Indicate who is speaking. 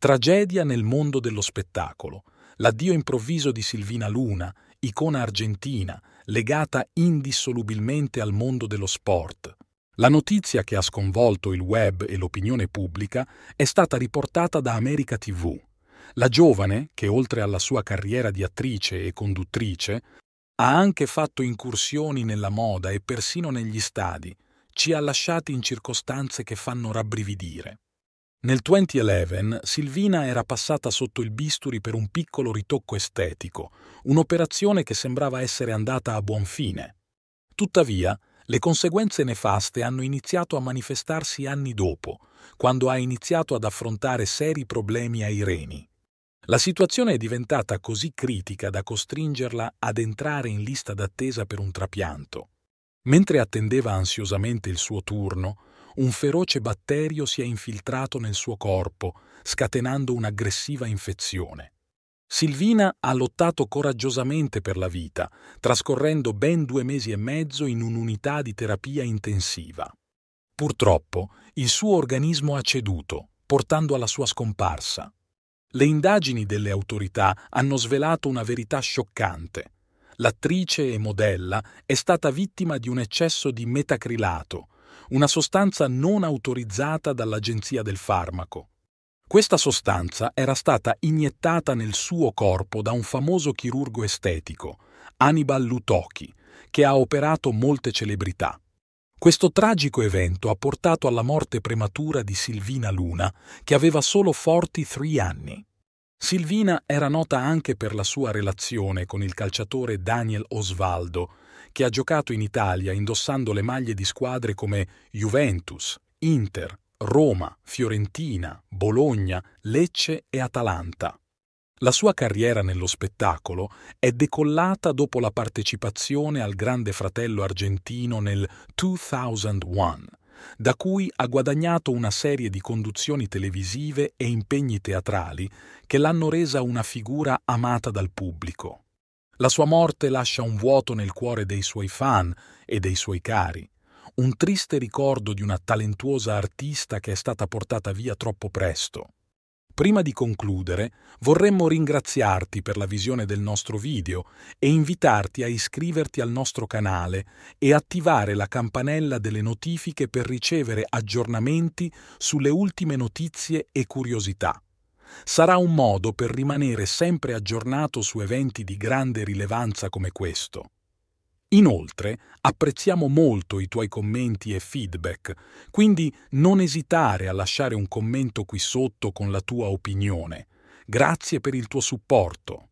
Speaker 1: Tragedia nel mondo dello spettacolo. L'addio improvviso di Silvina Luna, icona argentina, legata indissolubilmente al mondo dello sport. La notizia che ha sconvolto il web e l'opinione pubblica è stata riportata da America TV. La giovane, che oltre alla sua carriera di attrice e conduttrice, ha anche fatto incursioni nella moda e persino negli stadi, ci ha lasciati in circostanze che fanno rabbrividire. Nel 2011 Silvina era passata sotto il bisturi per un piccolo ritocco estetico, un'operazione che sembrava essere andata a buon fine. Tuttavia, le conseguenze nefaste hanno iniziato a manifestarsi anni dopo, quando ha iniziato ad affrontare seri problemi ai reni. La situazione è diventata così critica da costringerla ad entrare in lista d'attesa per un trapianto. Mentre attendeva ansiosamente il suo turno, un feroce batterio si è infiltrato nel suo corpo, scatenando un'aggressiva infezione. Silvina ha lottato coraggiosamente per la vita, trascorrendo ben due mesi e mezzo in un'unità di terapia intensiva. Purtroppo, il suo organismo ha ceduto, portando alla sua scomparsa. Le indagini delle autorità hanno svelato una verità scioccante. L'attrice e modella è stata vittima di un eccesso di metacrilato, una sostanza non autorizzata dall'Agenzia del farmaco. Questa sostanza era stata iniettata nel suo corpo da un famoso chirurgo estetico, Hannibal Lutoki, che ha operato molte celebrità. Questo tragico evento ha portato alla morte prematura di Silvina Luna, che aveva solo 43 anni. Silvina era nota anche per la sua relazione con il calciatore Daniel Osvaldo, che ha giocato in Italia indossando le maglie di squadre come Juventus, Inter, Roma, Fiorentina, Bologna, Lecce e Atalanta. La sua carriera nello spettacolo è decollata dopo la partecipazione al Grande Fratello argentino nel 2001, da cui ha guadagnato una serie di conduzioni televisive e impegni teatrali che l'hanno resa una figura amata dal pubblico. La sua morte lascia un vuoto nel cuore dei suoi fan e dei suoi cari, un triste ricordo di una talentuosa artista che è stata portata via troppo presto. Prima di concludere, vorremmo ringraziarti per la visione del nostro video e invitarti a iscriverti al nostro canale e attivare la campanella delle notifiche per ricevere aggiornamenti sulle ultime notizie e curiosità sarà un modo per rimanere sempre aggiornato su eventi di grande rilevanza come questo. Inoltre, apprezziamo molto i tuoi commenti e feedback, quindi non esitare a lasciare un commento qui sotto con la tua opinione. Grazie per il tuo supporto.